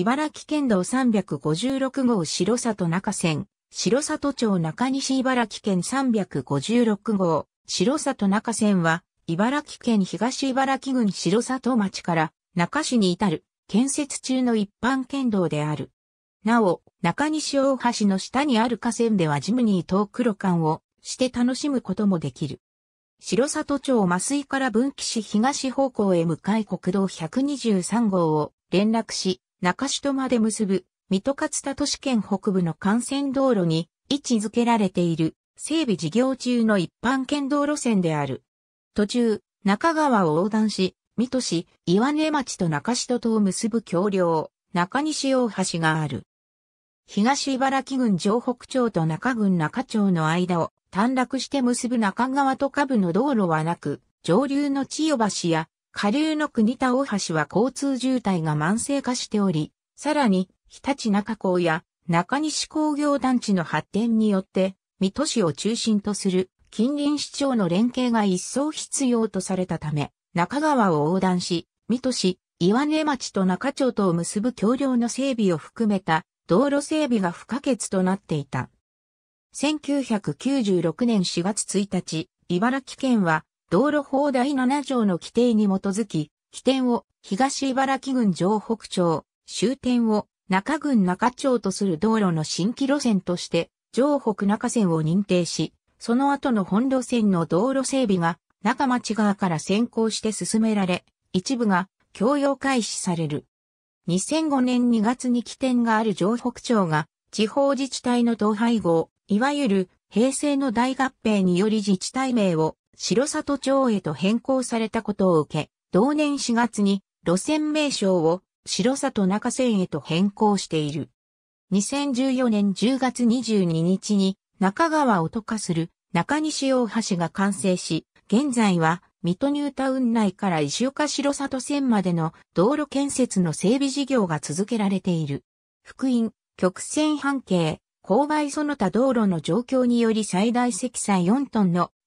茨城県道356号白里中線、白里町中西茨城県356号、白里中線は、茨城県東茨城郡白里町から中市に至る建設中の一般県道である。なお、中西大橋の下にある河川ではジムニーと黒間をして楽しむこともできる。白里町麻酔から分岐し東方向へ向かい国道123号を連絡し、中首都まで結ぶ、水戸勝田都市圏北部の幹線道路に位置づけられている、整備事業中の一般県道路線である。途中、中川を横断し、水戸市、岩根町と中首都とを結ぶ橋梁、中西大橋がある。東茨城郡城北町と中郡中町の間を短絡して結ぶ中川と下部の道路はなく、上流の千代橋や下流の国田大橋は交通渋滞が慢性化しており、さらに、日立中港や中西工業団地の発展によって、水戸市を中心とする近隣市町の連携が一層必要とされたため、中川を横断し、水戸市、岩根町と中町とを結ぶ橋梁の整備を含めた道路整備が不可欠となっていた。1996年4月1日、茨城県は道路法第7条の規定に基づき、起点を東茨城郡城北町、終点を中郡中町とする道路の新規路線として、城北中線を認定し、その後の本路線の道路整備が中町側から先行して進められ、一部が供用開始される。2005年2月に起点がある城北町が地方自治体の統廃合、いわゆる平成の大合併により自治体名を白里町へと変更されたことを受け、同年4月に路線名称を白里中線へと変更している。2014年10月22日に中川を渡過する中西大橋が完成し、現在は水戸ニュータウン内から石岡白里線までの道路建設の整備事業が続けられている。福音、曲線半径、勾配その他道路の状況により最大積載4トンの